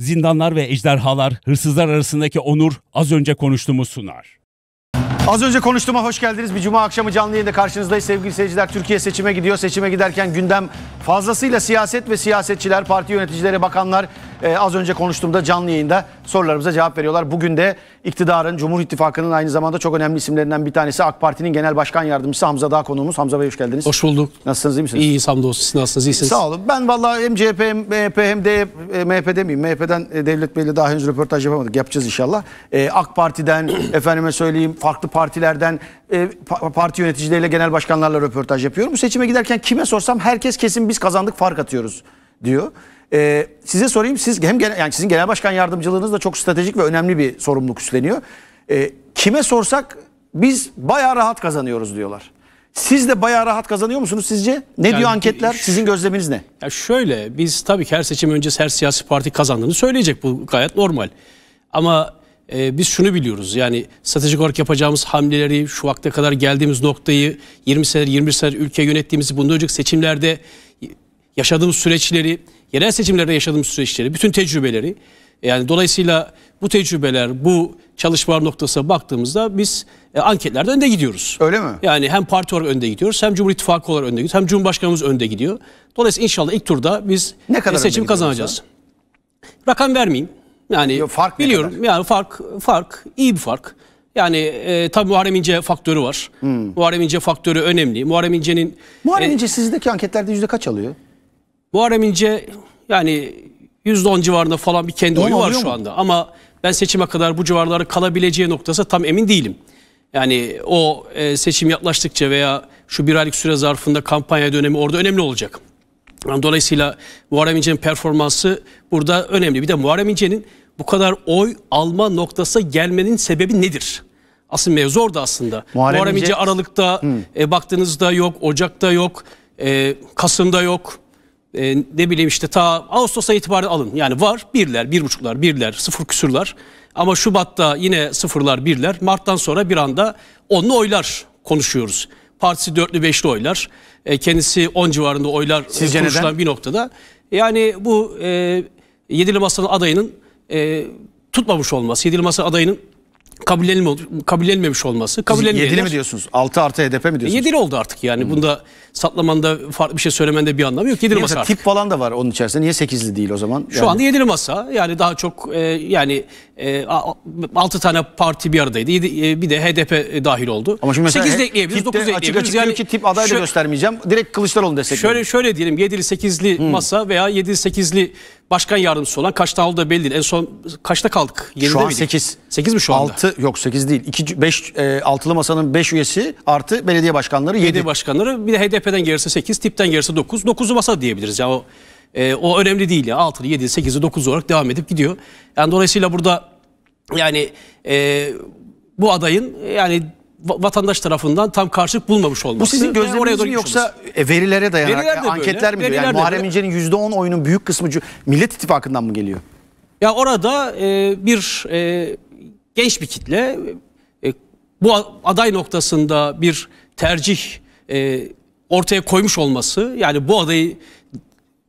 Zindanlar ve ejderhalar, hırsızlar arasındaki onur az önce konuştuğumuz sunar. Az önce konuştuğuma hoş geldiniz. Bir cuma akşamı canlı yayında karşınızdayız sevgili seyirciler. Türkiye seçime gidiyor. Seçime giderken gündem fazlasıyla siyaset ve siyasetçiler, parti yöneticileri, bakanlar e, az önce konuştuğumda canlı yayında sorularımıza cevap veriyorlar. Bugün de iktidarın, Cumhur İttifakı'nın aynı zamanda çok önemli isimlerinden bir tanesi AK Parti'nin Genel Başkan Yardımcısı Hamza Dağ konuğumuz. Hamza Bey hoş geldiniz. Hoş bulduk. Nasılsınız iyi misiniz? İyiyiz hamdolsun. Siz nasılsınız? İyisiniz. Sağ olun. Ben vallahi hem CHP hem MHP hem de MHP demeyeyim. MHP'den e, Devlet Bey'le daha henüz röportaj yapamadık. Yapacağız inşallah. E, AK Parti'den efendime söyleyeyim farklı partilerden e, parti yöneticileriyle genel başkanlarla röportaj yapıyorum. Bu seçime giderken kime sorsam herkes kesin biz kazandık fark atıyoruz diyor. E, size sorayım siz hem genel, yani sizin genel başkan yardımcılığınız da çok stratejik ve önemli bir sorumluluk üstleniyor. E, kime sorsak biz bayağı rahat kazanıyoruz diyorlar. Siz de bayağı rahat kazanıyor musunuz sizce? Ne yani, diyor anketler? Sizin gözleminiz ne? Ya şöyle biz tabii ki her seçim öncesi her siyasi parti kazandığını söyleyecek bu gayet normal. Ama e, biz şunu biliyoruz. Yani stratejik olarak yapacağımız hamleleri, şu vakte kadar geldiğimiz noktayı, 20 senedir 21 senedir ülke yönettiğimizi, bundan önceki seçimlerde yaşadığımız süreçleri, yerel seçimlerde yaşadığımız süreçleri, bütün tecrübeleri. Yani dolayısıyla bu tecrübeler, bu çalışmalar noktasına baktığımızda biz e, anketlerde önde gidiyoruz. Öyle mi? Yani hem parti olarak önde gidiyoruz, hem Cumhur İttifakı olarak önde gidiyoruz, hem Cumhurbaşkanımız önde gidiyor. Dolayısıyla inşallah ilk turda biz ne kadar e, seçim kazanacağız. Ha? Rakam vermeyeyim. Yani Yo, fark biliyorum. Kadar? Yani fark fark iyi bir fark. Yani e, tabii Muharrem İnce faktörü var. Hmm. Muharrem İnce faktörü önemli. Muharrem İnce'nin Muharrem e, İnce e, sizdeki anketlerde yüzde kaç alıyor? Muharrem İnce yani yüzde on civarında falan bir kendi oyu var şu mu? anda. Ama ben seçime kadar bu civarları kalabileceği noktası tam emin değilim. Yani o e, seçim yaklaştıkça veya şu bir aylık süre zarfında kampanya dönemi orada önemli olacak. Dolayısıyla Muharrem İnce'nin performansı burada önemli. Bir de Muharrem İnce'nin bu kadar oy alma noktası gelmenin sebebi nedir? Asıl mevzu orada aslında. Muharrem, Muharrem İnce, Aralık'ta hmm. e, baktığınızda yok, Ocak'ta yok, e, Kasım'da yok. E, ne bileyim işte ta Ağustos'a itibaren alın. Yani var birler, bir buçuklar, birler, sıfır küsürler. Ama Şubat'ta yine sıfırlar, birler. Mart'tan sonra bir anda onlu oylar konuşuyoruz. Partisi dörtlü beşli oylar. E, kendisi on civarında oylar e, Sizce konuşulan neden? bir noktada. Yani bu e, Yedili Masa'nın adayının e, tutmamış olması, Yedili Masa adayının kabullenilmemiş, kabullenilmemiş olması. Kabullenilmeyenler, 7'li mi diyorsunuz? 6 e, artı HDP mi diyorsunuz? 7'li oldu artık yani. Hmm. Bunda satlamanda farklı bir şey söylemende bir anlamı yok. 7'li masa artık. Tip falan da var onun içerisinde. Niye 8'li değil o zaman? Yani... Şu anda 7'li masa. Yani daha çok e, yani e, 6 tane parti bir aradaydı. 7, e, bir de HDP dahil oldu. Ama şimdi mesela 8'de ekleyebiliriz, 9'da ekleyebiliriz. Açık açık yani, ki tip adayı da göstermeyeceğim. Direkt Kılıçdaroğlu destekliyor. Şöyle, şöyle diyelim 7'li 8'li hmm. masa veya 7'li 8'li başkan yardımcısı olan. Kaçta aldı da belli değil. En son kaçta kaldık? 7'de şu an miydik? 8. 8 mi şu anda? 6 yok 8 değil. 2, 5, e, altılı masanın 5 üyesi artı belediye başkanları 7. Belediye başkanları bir de HDP'den gerisi 8, tipten gerisi 9. 9'u masa diyebiliriz. Yani o, e, o önemli değil ya. Yani. 6'lı, 7'li, 8'li, 9'lu olarak devam edip gidiyor. Yani dolayısıyla burada yani e, bu adayın yani vatandaş tarafından tam karşılık bulmamış olması. Bu sizin gözleminiz mi yoksa e, verilere dayanarak veriler de anketler böyle, mi diyor? Yani Muharrem İnce'nin %10 oyunun büyük kısmı Millet İttifakı'ndan mı geliyor? Ya orada e, bir e, genç bir kitle e, bu aday noktasında bir tercih e, ortaya koymuş olması yani bu adayı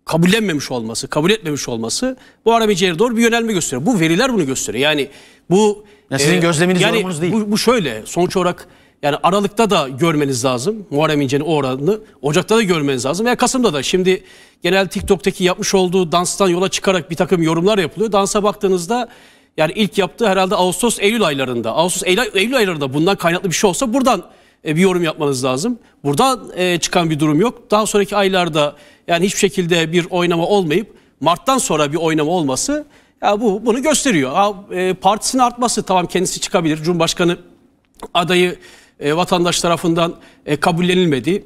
kabullenmemiş olması, kabul etmemiş olması bu arabiceye doğru bir yönelme gösteriyor. Bu veriler bunu gösteriyor. Yani bu ya sizin e, gözleminiz yani yorumunuz değil. Bu, bu şöyle sonuç olarak yani Aralık'ta da görmeniz lazım Muharrem İnce'nin o oranını. Ocak'ta da görmeniz lazım veya Kasım'da da. Şimdi genel TikTok'taki yapmış olduğu danstan yola çıkarak bir takım yorumlar yapılıyor. Dansa baktığınızda yani ilk yaptığı herhalde Ağustos Eylül aylarında. Ağustos Eylül aylarında bundan kaynaklı bir şey olsa buradan e, bir yorum yapmanız lazım. Buradan e, çıkan bir durum yok. Daha sonraki aylarda yani hiçbir şekilde bir oynama olmayıp Mart'tan sonra bir oynama olması ya bu bunu gösteriyor. Ha, e, partisinin artması tamam kendisi çıkabilir. Cumhurbaşkanı adayı vatandaş tarafından kabullenilmedi.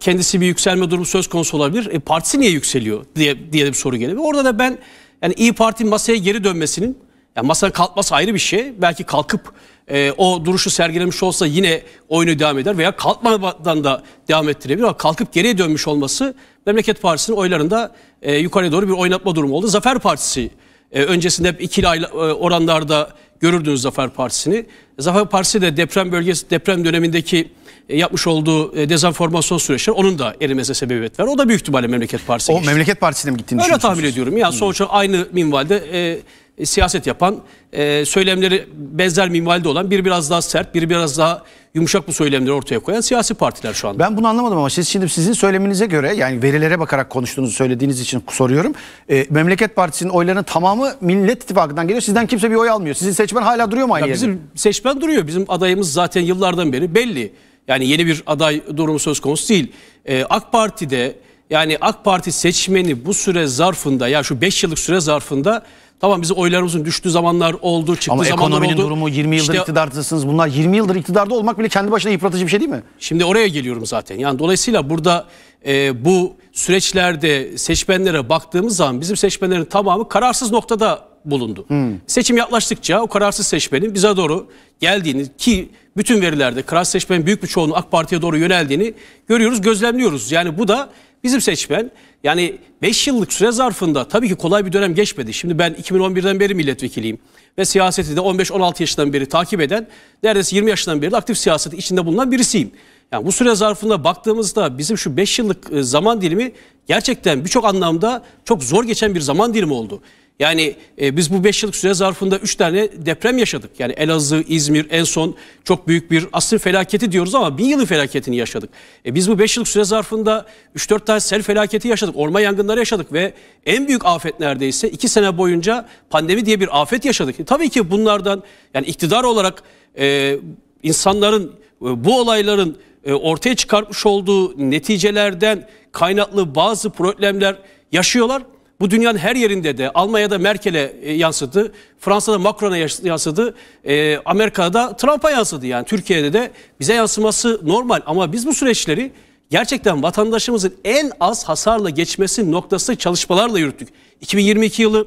kendisi bir yükselme durumu söz konusu olabilir. E, partisi niye yükseliyor diye, diye bir soru geliyor. Orada da ben yani İyi Parti masaya geri dönmesinin yani masanın kalkması ayrı bir şey. Belki kalkıp e, o duruşu sergilemiş olsa yine oyunu devam eder veya kalkmadan da devam ettirebilir. Ama kalkıp geriye dönmüş olması Memleket Partisi'nin oylarında e, yukarıya doğru bir oynatma durumu oldu. Zafer Partisi e, öncesinde hep ikili ayla, e, oranlarda görürdünüz Zafer Partisi'ni. Zafer Partisi de deprem bölgesi deprem dönemindeki e, yapmış olduğu e, dezenformasyon süreçleri onun da erimesine sebebiyet ver. O da büyük ihtimalle Memleket Partisi'ne O geçti. Memleket Partisi'ne mi gittiğini Öyle tahmin ediyorum. Ya sonuçta aynı minvalde e, e, siyaset yapan, e, söylemleri benzer mimalde olan, bir biraz daha sert, bir biraz daha yumuşak bu söylemleri ortaya koyan siyasi partiler şu anda. Ben bunu anlamadım ama siz şimdi sizin söyleminize göre yani verilere bakarak konuştuğunuzu söylediğiniz için soruyorum. E, Memleket Partisi'nin oylarının tamamı Millet İttifakı'ndan geliyor. Sizden kimse bir oy almıyor. Sizin seçmen hala duruyor mu aynı ya Bizim seçmen duruyor. Bizim adayımız zaten yıllardan beri belli. Yani yeni bir aday durumu söz konusu değil. E, AK Parti'de yani AK Parti seçmeni bu süre zarfında ya şu 5 yıllık süre zarfında Tamam bizi oylarımızın düştüğü zamanlar oldu, çıktığı Ama zamanlar oldu. Ama ekonominin durumu 20 yıldır işte, iktidardasınız. Bunlar 20 yıldır iktidarda olmak bile kendi başına yıpratıcı bir şey değil mi? Şimdi oraya geliyorum zaten. Yani dolayısıyla burada e, bu süreçlerde seçmenlere baktığımız zaman bizim seçmenlerin tamamı kararsız noktada bulundu. Hmm. Seçim yaklaştıkça o kararsız seçmenin bize doğru geldiğini ki bütün verilerde kararsız seçmenin büyük bir çoğunluğu AK Parti'ye doğru yöneldiğini görüyoruz, gözlemliyoruz. Yani bu da Bizim seçmen yani 5 yıllık süre zarfında tabii ki kolay bir dönem geçmedi. Şimdi ben 2011'den beri milletvekiliyim ve siyaseti de 15-16 yaşından beri takip eden neredeyse 20 yaşından beri aktif siyaset içinde bulunan birisiyim. Yani bu süre zarfında baktığımızda bizim şu 5 yıllık e, zaman dilimi gerçekten birçok anlamda çok zor geçen bir zaman dilimi oldu. Yani e, biz bu 5 yıllık süre zarfında 3 tane deprem yaşadık. Yani Elazığ, İzmir en son çok büyük bir asrın felaketi diyoruz ama bin yılın felaketini yaşadık. E, biz bu 5 yıllık süre zarfında 3-4 tane sel felaketi yaşadık. Orman yangınları yaşadık ve en büyük afet neredeyse 2 sene boyunca pandemi diye bir afet yaşadık. E, tabii ki bunlardan yani iktidar olarak e, insanların e, bu olayların e, ortaya çıkartmış olduğu neticelerden kaynaklı bazı problemler yaşıyorlar. Bu dünyanın her yerinde de Almanya'da Merkel'e e, yansıdı, Fransa'da Macron'a yansıdı, e, Amerika'da Trump'a yansıdı. Yani Türkiye'de de bize yansıması normal ama biz bu süreçleri gerçekten vatandaşımızın en az hasarla geçmesi noktası çalışmalarla yürüttük. 2022 yılı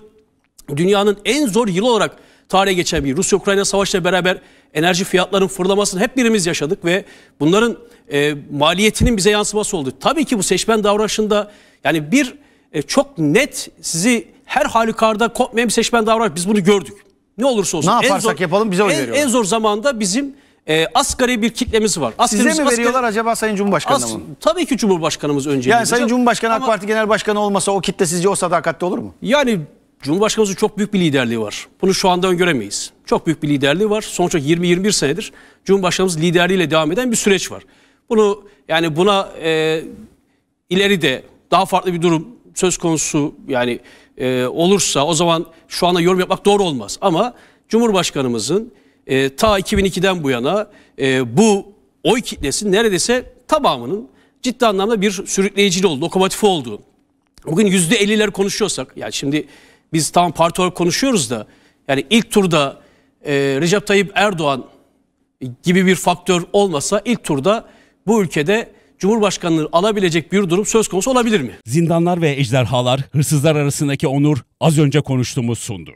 dünyanın en zor yılı olarak tarihe geçen bir Rusya-Ukrayna savaşla beraber enerji fiyatlarının fırlamasını hep birimiz yaşadık ve bunların e, maliyetinin bize yansıması oldu. Tabii ki bu seçmen davranışında yani bir e, çok net sizi her halükarda kopmayan bir seçmen davranıyor. Biz bunu gördük. Ne olursa olsun. Ne yaparsak en zor, yapalım bize oy en, veriyorlar. En zor zamanda bizim e, asgari bir kitlemiz var. Askerimiz, Size mi veriyorlar acaba Sayın Cumhurbaşkanı'na mı? Tabii ki Cumhurbaşkanımız önce. Yani Sayın Cumhurbaşkanı ama, AK Parti Genel Başkanı olmasa o kitle sizce o sadakatte olur mu? Yani Cumhurbaşkanımızın çok büyük bir liderliği var. Bunu şu anda öngöremeyiz. Çok büyük bir liderliği var. Sonuçta 20-21 senedir Cumhurbaşkanımız liderliğiyle devam eden bir süreç var. Bunu yani buna e, ileri de daha farklı bir durum söz konusu yani e, olursa o zaman şu anda yorum yapmak doğru olmaz. Ama Cumhurbaşkanımızın e, ta 2002'den bu yana e, bu oy kitlesinin neredeyse tamamının ciddi anlamda bir sürükleyicili oldu, lokomotifi oldu. Bugün yüzde elliler konuşuyorsak, yani şimdi biz tam parti olarak konuşuyoruz da, yani ilk turda e, Recep Tayyip Erdoğan gibi bir faktör olmasa ilk turda bu ülkede Cumhurbaşkanlığı alabilecek bir durum söz konusu olabilir mi? Zindanlar ve ejderhalar, hırsızlar arasındaki onur az önce konuştuğumuz sundu.